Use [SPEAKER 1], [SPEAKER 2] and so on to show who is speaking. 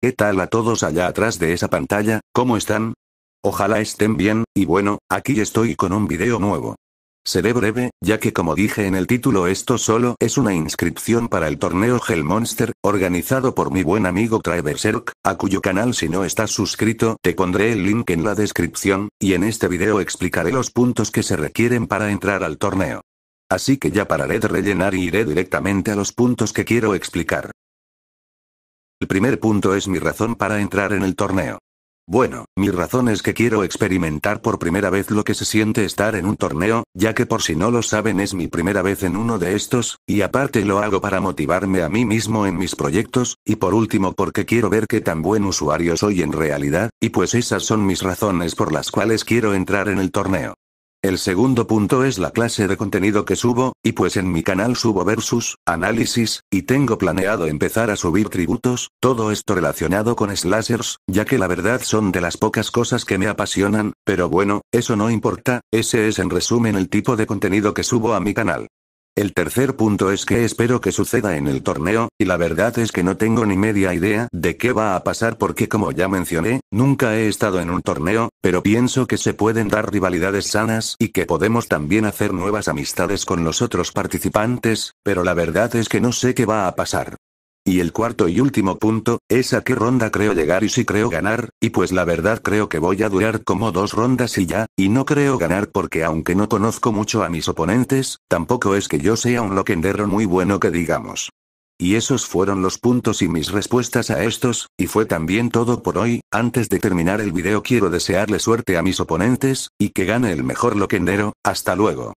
[SPEAKER 1] ¿Qué tal a todos allá atrás de esa pantalla? ¿Cómo están? Ojalá estén bien, y bueno, aquí estoy con un video nuevo. Seré breve, ya que como dije en el título esto solo es una inscripción para el torneo Hellmonster, organizado por mi buen amigo Traverserk, a cuyo canal si no estás suscrito te pondré el link en la descripción, y en este video explicaré los puntos que se requieren para entrar al torneo. Así que ya pararé de rellenar y iré directamente a los puntos que quiero explicar. El primer punto es mi razón para entrar en el torneo. Bueno, mi razón es que quiero experimentar por primera vez lo que se siente estar en un torneo, ya que por si no lo saben es mi primera vez en uno de estos, y aparte lo hago para motivarme a mí mismo en mis proyectos, y por último porque quiero ver qué tan buen usuario soy en realidad, y pues esas son mis razones por las cuales quiero entrar en el torneo. El segundo punto es la clase de contenido que subo, y pues en mi canal subo versus, análisis, y tengo planeado empezar a subir tributos, todo esto relacionado con slashers, ya que la verdad son de las pocas cosas que me apasionan, pero bueno, eso no importa, ese es en resumen el tipo de contenido que subo a mi canal. El tercer punto es que espero que suceda en el torneo, y la verdad es que no tengo ni media idea de qué va a pasar porque como ya mencioné, nunca he estado en un torneo, pero pienso que se pueden dar rivalidades sanas y que podemos también hacer nuevas amistades con los otros participantes, pero la verdad es que no sé qué va a pasar. Y el cuarto y último punto, es a qué ronda creo llegar y si creo ganar, y pues la verdad creo que voy a durar como dos rondas y ya, y no creo ganar porque aunque no conozco mucho a mis oponentes, tampoco es que yo sea un loquendero muy bueno que digamos. Y esos fueron los puntos y mis respuestas a estos, y fue también todo por hoy, antes de terminar el video quiero desearle suerte a mis oponentes, y que gane el mejor loquendero, hasta luego.